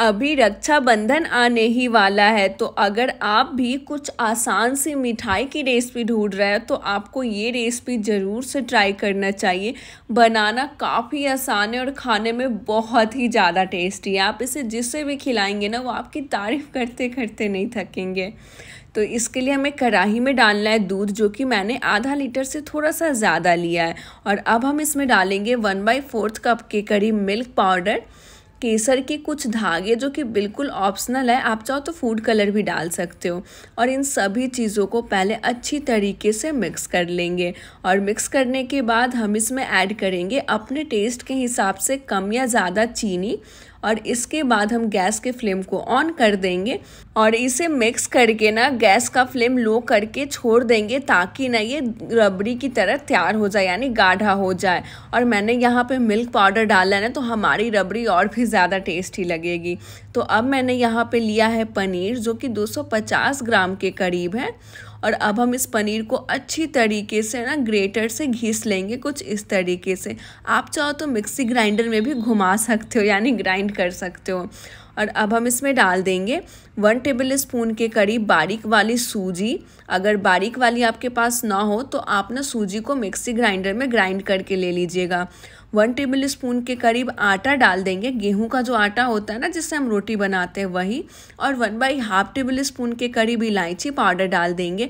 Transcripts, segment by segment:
अभी रक्षाबंधन आने ही वाला है तो अगर आप भी कुछ आसान सी मिठाई की रेसिपी ढूंढ रहे हैं तो आपको ये रेसिपी ज़रूर से ट्राई करना चाहिए बनाना काफ़ी आसान है और खाने में बहुत ही ज़्यादा टेस्टी है आप इसे जिससे भी खिलाएंगे ना वो आपकी तारीफ़ करते करते नहीं थकेंगे तो इसके लिए हमें कढ़ाही में डालना है दूध जो कि मैंने आधा लीटर से थोड़ा सा ज़्यादा लिया है और अब हम इसमें डालेंगे वन बाई फोर्थ कप के करीब मिल्क पाउडर केसर के कुछ धागे जो कि बिल्कुल ऑप्शनल है आप चाहो तो फूड कलर भी डाल सकते हो और इन सभी चीज़ों को पहले अच्छी तरीके से मिक्स कर लेंगे और मिक्स करने के बाद हम इसमें ऐड करेंगे अपने टेस्ट के हिसाब से कम या ज़्यादा चीनी और इसके बाद हम गैस के फ्लेम को ऑन कर देंगे और इसे मिक्स करके ना गैस का फ्लेम लो करके छोड़ देंगे ताकि ना ये रबड़ी की तरह तैयार हो जाए यानी गाढ़ा हो जाए और मैंने यहाँ पे मिल्क पाउडर डाला है ना तो हमारी रबड़ी और भी ज़्यादा टेस्टी लगेगी तो अब मैंने यहाँ पे लिया है पनीर जो कि 250 ग्राम के करीब है और अब हम इस पनीर को अच्छी तरीके से ना ग्रेटर से घिस लेंगे कुछ इस तरीके से आप चाहो तो मिक्सी ग्राइंडर में भी घुमा सकते हो यानी ग्राइंड कर सकते हो और अब हम इसमें डाल देंगे वन टेबल स्पून के करीब बारीक वाली सूजी अगर बारीक वाली आपके पास ना हो तो आप ना सूजी को मिक्सी ग्राइंडर में ग्राइंड करके ले लीजिएगा वन टेबल स्पून के करीब आटा डाल देंगे गेहूं का जो आटा होता है ना जिससे हम रोटी बनाते हैं वही और one by half tablespoon के करीब इलायची पाउडर डाल देंगे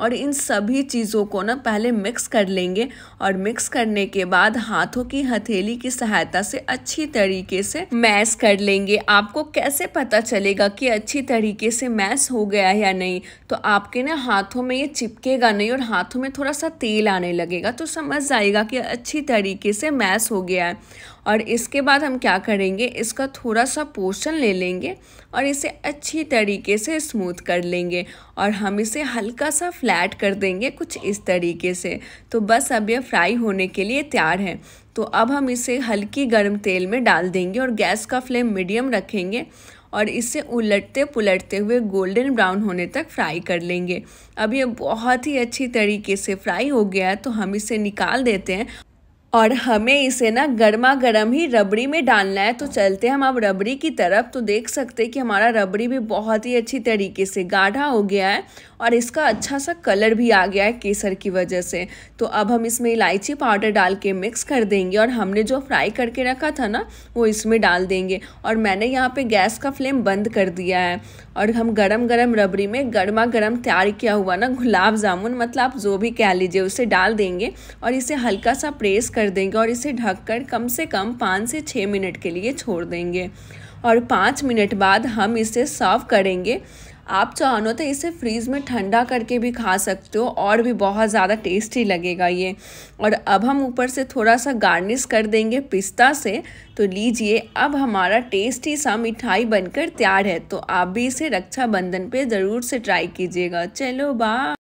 और इन सभी चीज़ों को ना पहले मिक्स कर लेंगे और मिक्स करने के बाद हाथों की हथेली की सहायता से अच्छी तरीके से मैस कर लेंगे आपको कैसे पता चलेगा कि अच्छी तरीके से मैस हो गया है या नहीं तो आपके ना हाथों में ये चिपकेगा नहीं और हाथों में थोड़ा सा तेल आने लगेगा तो समझ जाएगा कि अच्छी तरीके से मैस हो गया है और इसके बाद हम क्या करेंगे इसका थोड़ा सा पोर्शन ले लेंगे और इसे अच्छी तरीके से स्मूथ कर लेंगे और हम इसे हल्का सा फ्लैट कर देंगे कुछ इस तरीके से तो बस अब ये फ्राई होने के लिए तैयार है तो अब हम इसे हल्की गर्म तेल में डाल देंगे और गैस का फ्लेम मीडियम रखेंगे और इसे उलटते पुलटते हुए गोल्डन ब्राउन होने तक फ्राई कर लेंगे अब ये बहुत ही अच्छी तरीके से फ्राई हो गया है तो हम इसे निकाल देते हैं और हमें इसे ना गर्मा गर्म ही रबड़ी में डालना है तो चलते हैं हम अब रबड़ी की तरफ तो देख सकते हैं कि हमारा रबड़ी भी बहुत ही अच्छी तरीके से गाढ़ा हो गया है और इसका अच्छा सा कलर भी आ गया है केसर की वजह से तो अब हम इसमें इलायची पाउडर डाल के मिक्स कर देंगे और हमने जो फ्राई करके रखा था ना वो इसमें डाल देंगे और मैंने यहाँ पर गैस का फ्लेम बंद कर दिया है और हम गर्म गरम रबड़ी में गर्मा गर्म तैयार किया हुआ ना गुलाब जामुन मतलब आप जो भी कह लीजिए उसे डाल देंगे और इसे हल्का सा प्रेस कर कर देंगे और इसे ढककर कम से कम पाँच से छः मिनट के लिए छोड़ देंगे और पाँच मिनट बाद हम इसे सर्व करेंगे आप चाहो तो इसे फ्रीज़ में ठंडा करके भी खा सकते हो और भी बहुत ज़्यादा टेस्टी लगेगा ये और अब हम ऊपर से थोड़ा सा गार्निश कर देंगे पिस्ता से तो लीजिए अब हमारा टेस्टी सा मिठाई बनकर तैयार है तो आप भी इसे रक्षाबंधन पे ज़रूर से ट्राई कीजिएगा चलो बा